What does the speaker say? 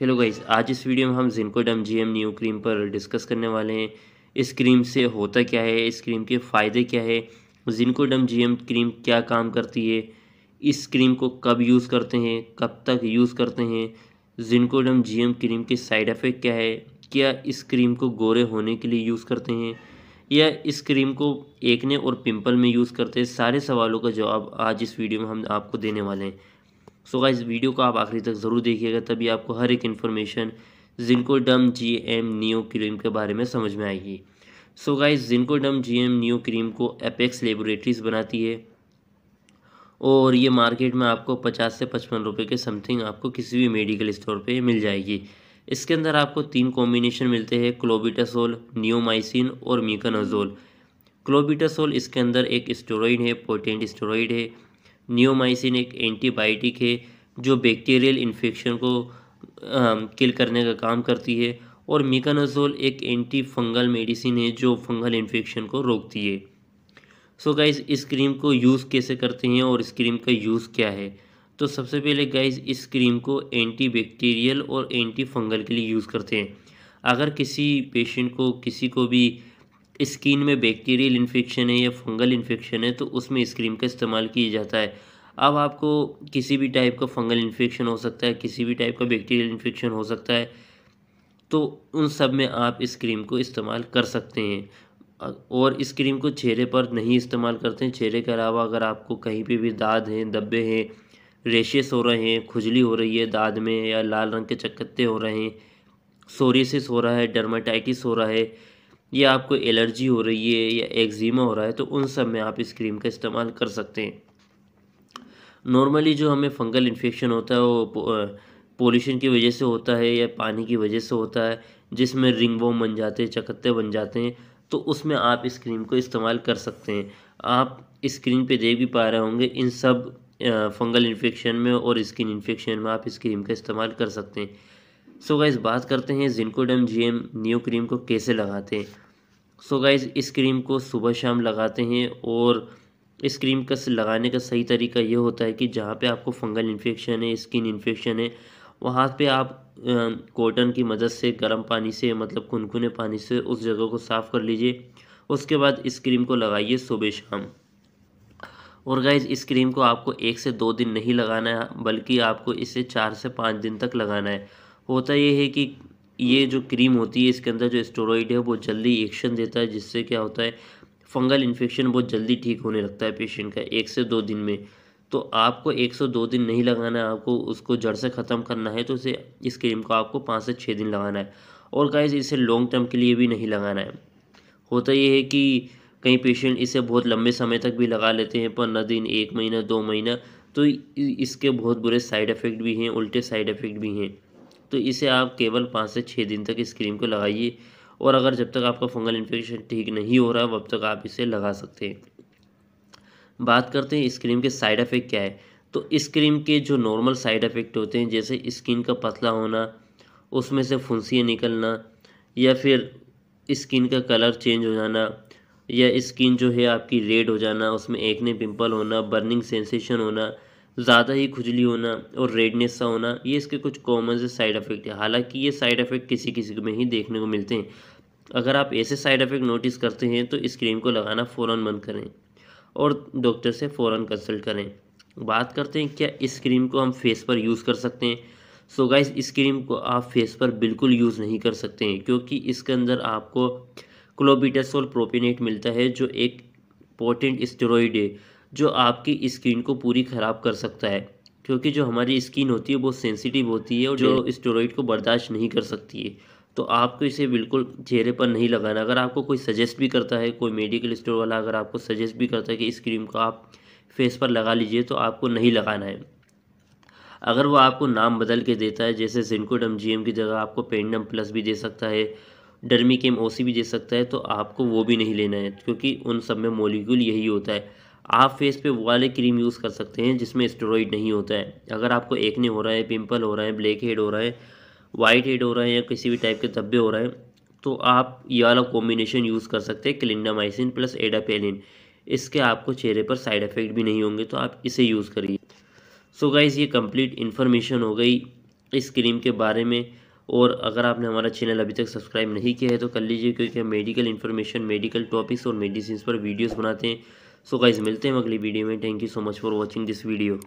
hello guys आज इस video में हम Zincoderm G M new cream पर डिस्कस करने वाले हैं इस क्रीम से होता क्या है इस क्रीम के फ़ायदे क्या है जिनकोडम जी एम क्रीम क्या काम करती है इस क्रीम को कब यूज़ करते हैं कब तक यूज़ करते हैं जिनकोडम जी एम क्रीम के साइड इफ़ेक्ट क्या है क्या इस क्रीम को गोरे होने के लिए यूज़ करते हैं या इस क्रीम को एकने और पिम्पल में यूज़ करते हैं सारे सवालों का जवाब आज इस वीडियो में हम आपको देने वाले हैं सो इस वीडियो को आप आखिरी तक ज़रूर देखिएगा तभी आपको हर एक इन्फॉर्मेशन जिनको Zincoderm G M neo cream के बारे में समझ में आएगी सो guys Zincoderm G M neo cream को एपेक्स लेबोरेटरीज बनाती है और ये मार्केट में आपको पचास से पचपन रुपये के समथिंग आपको किसी भी मेडिकल स्टोर पे मिल जाएगी इसके अंदर आपको तीन कॉम्बिनेशन मिलते हैं क्लोबिटासोल नियोमाइसिन और मीकानोजोल क्लोबिटासोल इसके अंदर एक स्टोरॉइड है पोटेंट स्टोरॉइड है नियोमाइसिन एक एंटीबायोटिक है जो बैक्टीरियल इन्फेक्शन को किल करने का काम करती है और मिकानाजोल एक एंटी फंगल मेडिसिन है जो फंगल इन्फेक्शन को रोकती है सो so गाइज़ इस क्रीम को यूज़ कैसे करते हैं और इस क्रीम का यूज़ क्या है तो सबसे पहले गाइज़ इस क्रीम को एंटी बैक्टीरियल और एंटी फंगल के लिए यूज़ करते हैं अगर किसी पेशेंट को किसी को भी स्किन में बैक्टीरियल इन्फेक्शन है या फंगल इन्फेक्शन है तो उसमें इस क्रीम का इस्तेमाल किया जाता है अब आपको किसी भी टाइप का फंगल इन्फेक्शन हो सकता है किसी भी टाइप का बैक्टीरियल इन्फेक्शन हो सकता है तो उन सब में आप इस क्रीम को इस्तेमाल कर सकते हैं और इस क्रीम को चेहरे पर नहीं इस्तेमाल करते हैं चेहरे के अलावा अगर आपको कहीं पर भी दाद हैं धब्बे हैं रेशेस हो रहे हैं खुजली हो रही है दाद में या लाल रंग के चक्कते हो रहे हैं सोरेसिस हो रहा है डर्माटाइटिस हो रहा है या आपको एलर्जी हो रही है या एक्जिमा हो रहा है तो उन सब में आप इस क्रीम का इस्तेमाल कर सकते हैं नॉर्मली जो हमें फंगल इन्फेक्शन होता है वो पोल्यूशन की वजह से होता है या पानी की वजह से होता है जिसमें रिंग वोम बन जाते हैं चकत्ते बन जाते हैं तो उसमें आप इस क्रीम को इस्तेमाल कर सकते हैं आप स्क्रीन पे देख भी पा रहे होंगे इन सब फंगल इन्फेक्शन में और स्किन इन्फेक्शन में आप इस क्रीम का इस्तेमाल कर सकते हैं सो गाइज बात करते हैं Zincoderm G M new cream को कैसे लगाते हैं सो गाइज इस क्रीम को सुबह शाम लगाते हैं और इस क्रीम का लगाने का सही तरीका ये होता है कि जहाँ पे आपको फंगल इन्फेक्शन है स्किन इन्फेक्शन है वहाँ पे आप कॉटन की मदद से गर्म पानी से मतलब कुनकुने पानी से उस जगह को साफ़ कर लीजिए उसके बाद इस क्रीम को लगाइए सुबह शाम और गाइज इस क्रीम को आपको एक से दो दिन नहीं लगाना है बल्कि आपको इसे चार से पाँच दिन तक लगाना है होता ये है कि ये जो क्रीम होती है इसके अंदर जो स्टोरॉइड है वो जल्दी एक्शन देता है जिससे क्या होता है फंगल इन्फेक्शन बहुत जल्दी ठीक होने लगता है पेशेंट का एक से दो दिन में तो आपको एक से दो दिन नहीं लगाना है आपको उसको जड़ से ख़त्म करना है तो इसे इस क्रीम को आपको पाँच से छः दिन लगाना है और कहा इसे लॉन्ग टर्म के लिए भी नहीं लगाना है होता ये है कि कई पेशेंट इसे बहुत लंबे समय तक भी लगा लेते हैं पंद्रह दिन एक महीना दो महीना तो इसके बहुत बुरे साइड इफ़ेक्ट भी हैं उल्टे साइड इफ़ेक्ट भी हैं तो इसे आप केवल पाँच से छः दिन तक इस क्रीम को लगाइए और अगर जब तक आपका फंगल इन्फेक्शन ठीक नहीं हो रहा वब तक आप इसे लगा सकते हैं बात करते हैं इस क्रीम के साइड इफ़ेक्ट क्या है तो इस क्रीम के जो नॉर्मल साइड इफ़ेक्ट होते हैं जैसे स्किन का पतला होना उसमें से फुंसियाँ निकलना या फिर स्किन का कलर चेंज हो जाना या स्किन जो है आपकी रेड हो जाना उसमें एक ने पिम्पल होना बर्निंग सेंसेशन होना ज़्यादा ही खुजली होना और रेडनेस सा होना ये इसके कुछ कॉमन से साइड इफ़ेक्ट है हालांकि ये साइड इफ़ेक्ट किसी किसी में ही देखने को मिलते हैं अगर आप ऐसे साइड इफ़ेक्ट नोटिस करते हैं तो इस क्रीम को लगाना फ़ौर बंद करें और डॉक्टर से फ़ौर कंसल्ट करें बात करते हैं क्या इस क्रीम को हम फेस पर यूज़ कर सकते हैं सो so गाइस इस क्रीम को आप फेस पर बिल्कुल यूज़ नहीं कर सकते हैं क्योंकि इसके अंदर आपको क्लोबिटासोल प्रोपिनेट मिलता है जो एक पोटेंट स्टेरॉइड है जो आपकी स्किन को पूरी ख़राब कर सकता है क्योंकि जो हमारी स्किन होती है वो सेंसिटिव होती है और जो स्टोरॉइड को बर्दाश्त नहीं कर सकती है तो आपको इसे बिल्कुल चेहरे पर नहीं लगाना अगर आपको कोई सजेस्ट भी करता है कोई मेडिकल स्टोर वाला अगर आपको सजेस्ट भी करता है कि इस क्रीम को आप फेस पर लगा लीजिए तो आपको नहीं लगाना है अगर वो आपको नाम बदल के देता है जैसे जिनकोडम जी की जगह आपको पेंडम प्लस भी दे सकता है डर्मी केम ओसी भी दे सकता है तो आपको वो भी नहीं लेना है क्योंकि उन सब में मोलिक्यूल यही होता है आप फेस पे वो वाले क्रीम यूज़ कर सकते हैं जिसमें स्टेरॉइड नहीं होता है अगर आपको एकने हो रहा है पिंपल हो रहा है ब्लैक हेड हो रहा है वाइट हेड हो रहा है या किसी भी टाइप के धब्बे हो रहे हैं तो आप ये वाला कॉम्बिनेशन यूज़ कर सकते हैं क्लिंडामाइसिन प्लस एडापेलिन इसके आपको चेहरे पर साइड इफ़ेक्ट भी नहीं होंगे तो आप इसे यूज़ करिए सो गाइज़ ये कम्प्लीट इन्फॉर्मेशन हो गई इस क्रीम के बारे में और अगर आपने हमारा चैनल अभी तक सब्सक्राइब नहीं किया है तो कर लीजिए क्योंकि हम मेडिकल इन्फॉर्मेशन मेडिकल टॉपिक्स और मेडिसिन पर वीडियोस बनाते हैं सो गाइज मिलते हैं अगली वीडियो में thank you so much for watching this video